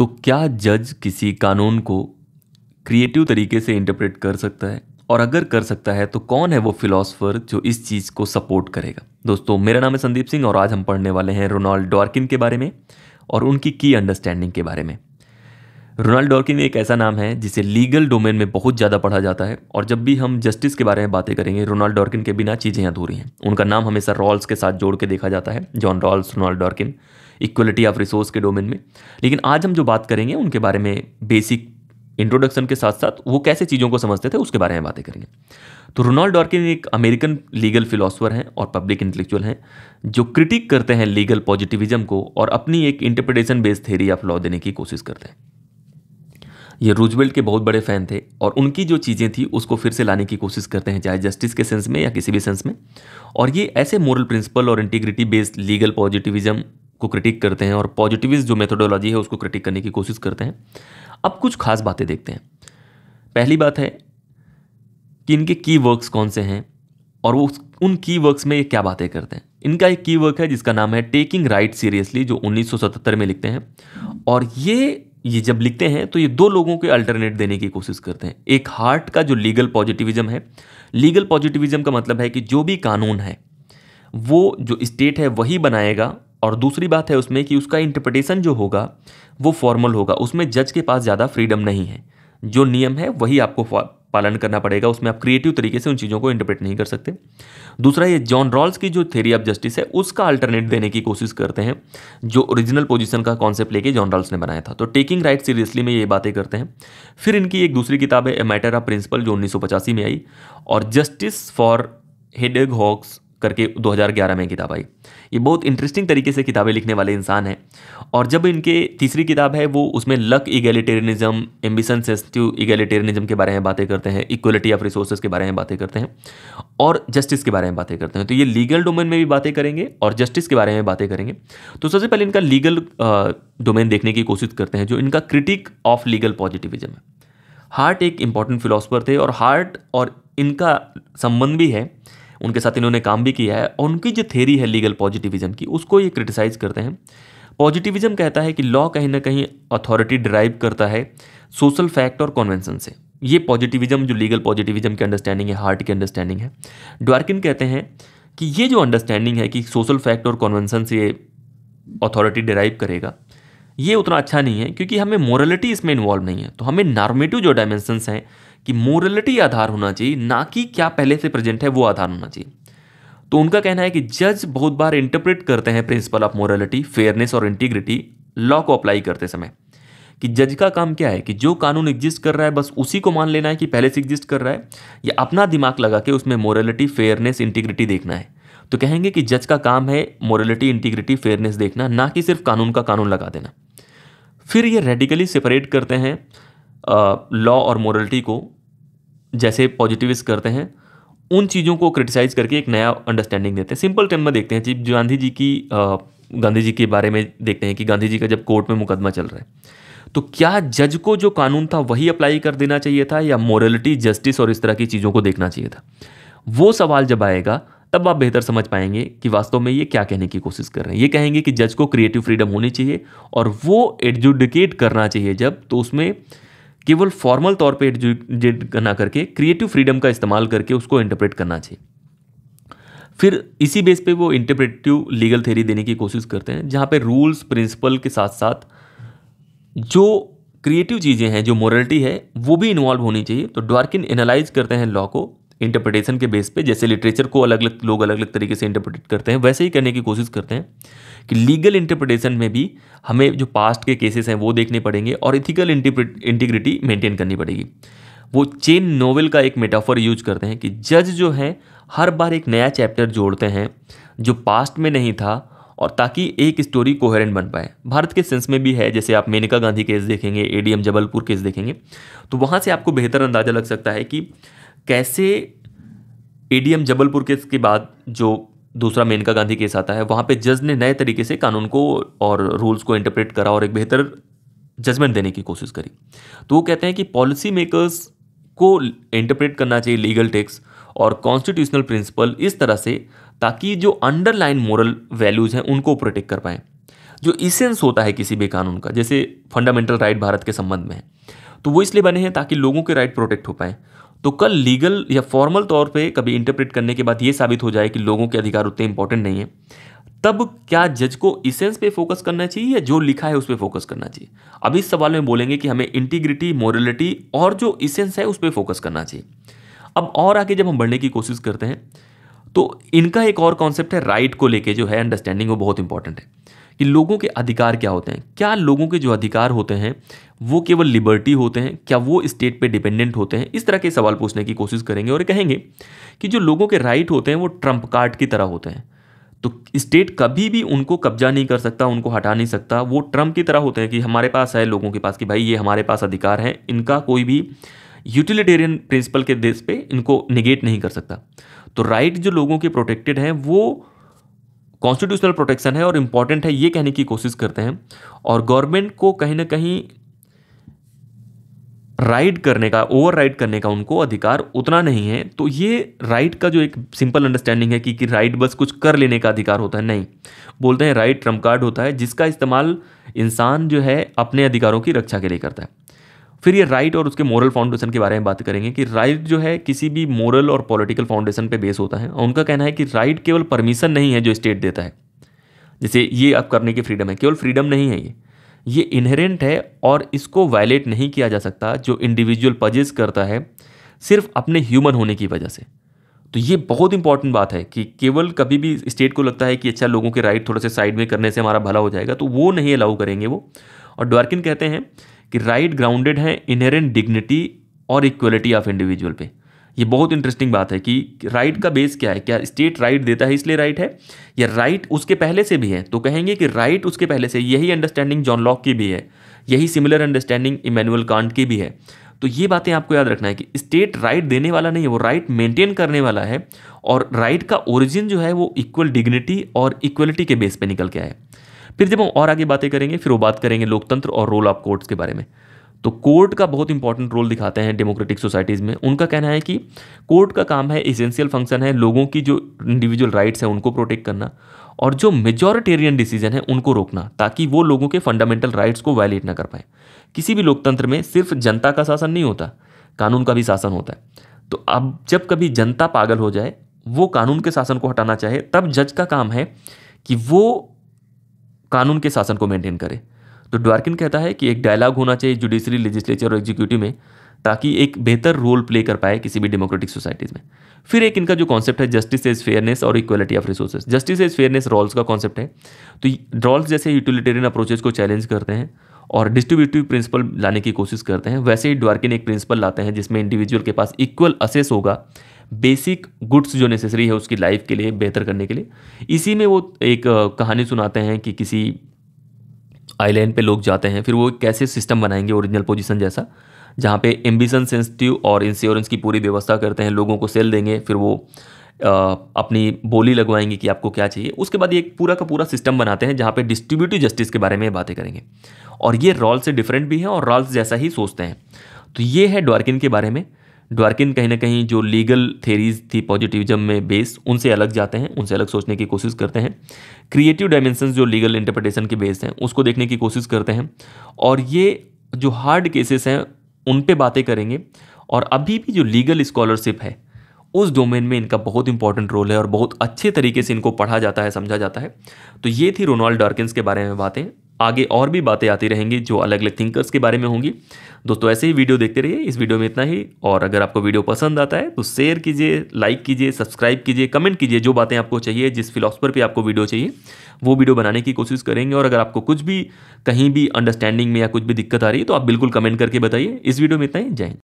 तो क्या जज किसी कानून को क्रिएटिव तरीके से इंटरप्रेट कर सकता है और अगर कर सकता है तो कौन है वो फिलोसोफर जो इस चीज़ को सपोर्ट करेगा दोस्तों मेरा नाम है संदीप सिंह और आज हम पढ़ने वाले हैं रोनाल्ड डॉर्किन के बारे में और उनकी की अंडरस्टैंडिंग के बारे में रोनाल्ड डॉर्किन एक ऐसा नाम है जिसे लीगल डोमेन में बहुत ज़्यादा पढ़ा जाता है और जब भी हम जस्टिस के बारे में बातें करेंगे रोनाल्ड डॉर्किन के बिना चीज़ें अधूरी हैं उनका नाम हमेशा रॉल्स के साथ जोड़ के देखा जाता है John Rawls Ronald Dworkin equality of resource के डोमेन में लेकिन आज हम जो बात करेंगे उनके बारे में बेसिक इंट्रोडक्शन के साथ साथ वो कैसे चीज़ों को समझते थे उसके बारे में बातें करेंगे तो रोनाल्ड डॉर्किन एक अमेरिकन लीगल फिलोसफर हैं और पब्लिक इंटेलेक्चुअल हैं जो क्रिटिक करते हैं लीगल पॉजिटिविज्म को और अपनी एक interpretation based theory of law देने की कोशिश करते हैं ये रूजवेल्ट के बहुत बड़े फ़ैन थे और उनकी जो चीज़ें थी उसको फिर से लाने की कोशिश करते हैं चाहे जस्टिस के सेंस में या किसी भी सेंस में और ये ऐसे मॉरल प्रिंसिपल और इंटीग्रिटी बेस्ड लीगल पॉजिटिविज्म को क्रिटिक करते हैं और पॉजिटिविस्ट जो मेथोडोलॉजी है उसको क्रिटिक करने की कोशिश करते हैं अब कुछ खास बातें देखते हैं पहली बात है कि इनके की वर्क्स कौन से हैं और वो उन की वर्क्स में ये क्या बातें करते हैं इनका एक की वर्क है जिसका नाम है टेकिंग राइट सीरियसली जो 1977 में लिखते हैं और ये ये जब लिखते हैं तो ये दो लोगों के अल्टरनेट देने की कोशिश करते हैं एक हार्ट का जो लीगल पॉजिटिविज्म है लीगल पॉजिटिविज्म का मतलब है कि जो भी कानून है वो जो स्टेट है वही बनाएगा और दूसरी बात है उसमें कि उसका इंटरप्रटेशन जो होगा वो फॉर्मल होगा उसमें जज के पास ज़्यादा फ्रीडम नहीं है जो नियम है वही आपको पालन करना पड़ेगा उसमें आप क्रिएटिव तरीके से उन चीज़ों को इंटरप्रेट नहीं कर सकते दूसरा ये जॉन रॉल्स की जो थेरी ऑफ जस्टिस है उसका अल्टरनेट देने की कोशिश करते हैं जो ओरिजिनल पोजीशन का कॉन्सेप्ट लेके जॉन रॉल्स ने बनाया था तो टेकिंग राइट सीरियसली में ये बातें करते हैं फिर इनकी एक दूसरी किताब है ए मैटर ऑफ प्रिंसिपल जो उन्नीस में आई और जस्टिस फॉर हेडेग हॉक्स करके 2011 में किताब आई ये बहुत इंटरेस्टिंग तरीके से किताबें लिखने वाले इंसान हैं और जब इनके तीसरी किताब है वो उसमें luck egalitarianism ambition sensitive egalitarianism के बारे में बातें करते हैं इक्वलिटी ऑफ रिसोर्सेज के बारे में बातें करते हैं और जस्टिस के बारे में बातें करते हैं तो ये लीगल डोमेन में भी बातें करेंगे और जस्टिस के बारे में बातें करेंगे तो सबसे पहले इनका लीगल डोमेन देखने की कोशिश करते हैं जो इनका क्रिटिक ऑफ लीगल पॉजिटिविज्म है हार्ट एक इम्पॉर्टेंट फिलोसफर थे और हार्ट और इनका संबंध भी है उनके साथ इन्होंने काम भी किया है और उनकी जो थेरी है लीगल पॉजिटिविज़म की उसको ये क्रिटिसाइज़ करते हैं पॉजिटिविज़्म कहता है कि लॉ कहीं ना कहीं अथॉरिटी ड्राइव करता है सोशल फैक्ट और कॉन्वेंसन से ये पॉजिटिविज़म जो लीगल पॉजिटिविज्म की अंडरस्टैंडिंग है हार्ट की अंडरस्टैंडिंग है ड्वार्किन कहते हैं कि ये जो अंडरस्टैंडिंग है कि सोशल फैक्ट और कॉन्वेंसन से ये अथॉरिटी डिराइव करेगा ये उतना अच्छा नहीं है क्योंकि हमें मॉरलिटी इसमें इन्वॉल्व नहीं है तो हमें नॉर्मेटिव जो डायमेंशंस हैं कि मोरलिटी आधार होना चाहिए ना कि क्या पहले से प्रेजेंट है वो आधार होना चाहिए तो उनका कहना है कि जज बहुत बार इंटरप्रेट करते हैं प्रिंसिपल ऑफ मोरलिटी फेयरनेस और इंटीग्रिटी लॉ को अप्लाई करते समय कि जज का काम क्या है कि जो कानून एग्जिस्ट कर रहा है बस उसी को मान लेना है कि पहले से एग्जिस्ट कर रहा है या अपना दिमाग लगा के उसमें मोरलिटी फेयरनेस इंटीग्रिटी देखना है तो कहेंगे कि जज का काम है मोरलिटी इंटीग्रिटी फेयरनेस देखना ना कि सिर्फ कानून का कानून लगा देना फिर ये रेडिकली सेपरेट करते हैं लॉ और मॉरलिटी को जैसे पॉजिटिविस्ट करते हैं उन चीज़ों को क्रिटिसाइज़ करके एक नया अंडरस्टैंडिंग देते हैं सिंपल टर्म में देखते हैं जी गांधी जी की गांधी जी के बारे में देखते हैं कि गांधी जी का जब कोर्ट में मुकदमा चल रहा है तो क्या जज को जो कानून था वही अप्लाई कर देना चाहिए था या मॉरलिटी जस्टिस और इस तरह की चीज़ों को देखना चाहिए था वो सवाल जब आएगा तब आप बेहतर समझ पाएंगे कि वास्तव में ये क्या कहने की कोशिश कर रहे हैं ये कहेंगे कि जज को क्रिएटिव फ्रीडम होनी चाहिए और वो एडजुडिकेट करना चाहिए जब तो उसमें केवल फॉर्मल तौर पर एडजुकेट ना करके क्रिएटिव फ्रीडम का इस्तेमाल करके उसको इंटरप्रेट करना चाहिए फिर इसी बेस पे वो इंटरप्रेटिव लीगल थेरी देने की कोशिश करते हैं जहाँ पे रूल्स प्रिंसिपल के साथ साथ जो क्रिएटिव चीज़ें हैं जो मोरलिटी है वो भी इन्वॉल्व होनी चाहिए तो डॉर्किन एनालाइज करते हैं लॉ को इंटरप्रिटेशन के बेस पे जैसे लिटरेचर को अलग अलग लोग अलग अलग तरीके से इंटरप्रिट करते हैं वैसे ही करने की कोशिश करते हैं कि लीगल इंटरप्रिटेशन में भी हमें जो पास्ट के केसेस हैं वो देखने पड़ेंगे और इथिकल इंटीग्रिटी मेंटेन करनी पड़ेगी वो चेन नोवेल का एक मेटाफर यूज करते हैं कि जज जो है हर बार एक नया चैप्टर जोड़ते हैं जो पास्ट में नहीं था और ताकि एक स्टोरी कोहेरेंट बन पाए भारत के सेंस में भी है जैसे आप मेनका गांधी केस देखेंगे एडीएम जबलपुर केस देखेंगे तो वहाँ से आपको बेहतर अंदाज़ा लग सकता है कि कैसे एडीएम जबलपुर केस के बाद जो दूसरा मेनका गांधी केस आता है वहाँ पे जज ने नए तरीके से कानून को और रूल्स को इंटरप्रेट करा और एक बेहतर जजमेंट देने की कोशिश करी तो वो कहते हैं कि पॉलिसी मेकर्स को इंटरप्रेट करना चाहिए लीगल टेक्स और कॉन्स्टिट्यूशनल प्रिंसिपल इस तरह से ताकि जो अंडरलाइन मॉरल वैल्यूज़ हैं उनको प्रोटेक्ट कर पाएँ जो इसेंस होता है किसी भी कानून का जैसे फंडामेंटल राइट भारत के संबंध में है तो वो इसलिए बने हैं ताकि लोगों के राइट प्रोटेक्ट हो पाएँ तो कल लीगल या फॉर्मल तौर पे कभी इंटरप्रेट करने के बाद ये साबित हो जाए कि लोगों के अधिकार उतने इंपॉर्टेंट नहीं है तब क्या जज को इसेंस पे फोकस करना चाहिए या जो लिखा है उस पर फोकस करना चाहिए अब इस सवाल में बोलेंगे कि हमें इंटीग्रिटी मॉरलिटी और जो इसेंस है उस पर फोकस करना चाहिए अब और आगे जब हम बढ़ने की कोशिश करते हैं तो इनका एक और कॉन्सेप्ट है राइट को लेके जो है अंडरस्टैंडिंग वो बहुत इंपॉर्टेंट है कि लोगों के अधिकार क्या होते हैं क्या लोगों के जो अधिकार होते हैं वो केवल लिबर्टी होते हैं क्या वो स्टेट पे डिपेंडेंट होते हैं इस तरह के सवाल पूछने की कोशिश करेंगे और कहेंगे कि जो लोगों के राइट होते हैं वो ट्रंप कार्ड की तरह होते हैं तो स्टेट कभी भी उनको कब्जा नहीं कर सकता उनको हटा नहीं सकता वो ट्रंप की तरह होते हैं कि हमारे पास है लोगों के पास कि भाई ये हमारे पास अधिकार हैं इनका कोई भी यूटिलिटेरियन प्रिंसिपल के देश पे इनको निगेट नहीं कर सकता तो राइट जो लोगों के प्रोटेक्टेड हैं वो कॉन्स्टिट्यूशनल प्रोटेक्शन है और इम्पॉर्टेंट है ये कहने की कोशिश करते हैं और गवर्नमेंट को कहीं ना कहीं राइड करने का ओवर राइड करने का उनको अधिकार उतना नहीं है तो ये राइट का जो एक सिंपल अंडरस्टैंडिंग है कि, कि राइट बस कुछ कर लेने का अधिकार होता है नहीं बोलते हैं राइट ट्रम्प कार्ड होता है जिसका इस्तेमाल इंसान जो है अपने अधिकारों की रक्षा के लिए करता है फिर ये राइट और उसके मॉरल फाउंडेशन के बारे में बात करेंगे कि राइट जो है किसी भी मॉरल और पॉलिटिकल फाउंडेशन पे बेस होता है और उनका कहना है कि राइट केवल परमिशन नहीं है जो स्टेट देता है जैसे ये आप करने की फ्रीडम है केवल फ्रीडम नहीं है ये ये इनहेरेंट है और इसको वायलेट नहीं किया जा सकता जो इंडिविजुअल पजेस करता है सिर्फ अपने ह्यूमन होने की वजह से तो ये बहुत इंपॉर्टेंट बात है कि केवल कभी भी स्टेट को लगता है कि अच्छा लोगों के राइट थोड़े से साइड में करने से हमारा भला हो जाएगा तो वो नहीं अलाउ करेंगे वो और ड्वार्किन कहते हैं कि राइट ग्राउंडेड है इनहेरेंट डिग्निटी और इक्वलिटी ऑफ इंडिविजुअल पे ये बहुत इंटरेस्टिंग बात है कि राइट का बेस क्या है क्या स्टेट राइट देता है इसलिए राइट है या राइट उसके पहले से भी है तो कहेंगे कि राइट उसके पहले से यही अंडरस्टैंडिंग जॉन लॉक की भी है यही सिमिलर अंडरस्टैंडिंग इमैनुअल कांट की भी है तो ये बातें आपको याद रखना है कि स्टेट राइट देने वाला नहीं है वो राइट मेंटेन करने वाला है और राइट का ओरिजिन जो है वो इक्वल डिग्निटी और इक्वलिटी के बेस पे निकल के आए फिर जब हम और आगे बातें करेंगे फिर वो बात करेंगे लोकतंत्र और रोल ऑफ कोर्ट्स के बारे में तो कोर्ट का बहुत इंपॉर्टेंट रोल दिखाते हैं डेमोक्रेटिक सोसाइटीज़ में उनका कहना है कि कोर्ट का काम है इसेंशियल फंक्शन है लोगों की जो इंडिविजुअल राइट्स हैं उनको प्रोटेक्ट करना और जो मेजोरिटेरियन डिसीजन है उनको रोकना ताकि वो लोगों के फंडामेंटल राइट्स को वायलेट ना कर पाए किसी भी लोकतंत्र में सिर्फ जनता का शासन नहीं होता कानून का भी शासन होता है तो अब जब कभी जनता पागल हो जाए वो कानून के शासन को हटाना चाहे तब जज का काम है कि वो कानून के शासन को मेंटेन करे तो ड्वार्किन कहता है कि एक डायलॉग होना चाहिए जुडिशरी लेजिस्लेचर और एग्जीक्यूटिव में ताकि एक बेहतर रोल प्ले कर पाए किसी भी डेमोक्रेटिक सोसाइटीज़ में फिर एक इनका जो कॉन्सेप्ट है जस्टिस एज फेयरनेस और equality of resources justice as fairness Rawls का कॉन्सेप्ट है तो रॉल्स जैसे यूटिलिटेरियन अप्रोचेज को चैलेंज करते हैं और डिस्ट्रीब्यूटिव प्रिंसिपल लाने की कोशिश करते हैं वैसे ही ड्वार्किन एक प्रिंसिपल लाते हैं जिसमें इंडिविजुअल के पास इक्वल असेस होगा बेसिक गुड्स जो नेसेसरी है उसकी लाइफ के लिए बेहतर करने के लिए इसी में वो एक कहानी सुनाते हैं कि किसी आईलैंड पे लोग जाते हैं फिर वो कैसे सिस्टम बनाएंगे ओरिजिनल पोजीशन जैसा जहाँ पे एम्बिशन सेंसिटिव और इंश्योरेंस की पूरी व्यवस्था करते हैं लोगों को सेल देंगे फिर वो आ, अपनी बोली लगवाएंगे कि आपको क्या चाहिए उसके बाद एक पूरा का पूरा सिस्टम बनाते हैं जहाँ पे डिस्ट्रीब्यूटिव जस्टिस के बारे में बातें करेंगे और ये रॉल्स से डिफरेंट भी हैं और रॉल्स जैसा ही सोचते हैं तो ये है डॉर्किन के बारे में ड्वार्किन कहीं ना कहीं जो लीगल थेरीज थी पॉजिटिविज्म में बेस उनसे अलग जाते हैं उनसे अलग सोचने की कोशिश करते हैं क्रिएटिव डायमेंशन जो लीगल इंटरप्रटेशन के बेस हैं उसको देखने की कोशिश करते हैं और ये जो हार्ड केसेस हैं उन पर बातें करेंगे और अभी भी जो लीगल स्कॉलरशिप है उस डोमेन में इनका बहुत इंपॉर्टेंट रोल है और बहुत अच्छे तरीके से इनको पढ़ा जाता है समझा जाता है तो ये थी रोनाल्ड डार्किंस के बारे में बातें आगे और भी बातें आती रहेंगी जो अलग अलग थिंकर्स के बारे में होंगी दोस्तों ऐसे ही वीडियो देखते रहिए इस वीडियो में इतना ही और अगर आपको वीडियो पसंद आता है तो शेयर कीजिए लाइक कीजिए सब्सक्राइब कीजिए कमेंट कीजिए जो बातें आपको चाहिए जिस फिलासफर पर आपको वीडियो चाहिए वो वीडियो बनाने की कोशिश करेंगे और अगर आपको कुछ भी कहीं भी अंडरस्टैंडिंग में या कुछ भी दिक्कत आ रही है तो आप बिल्कुल कमेंट करके बताइए इस वीडियो में इतना ही जय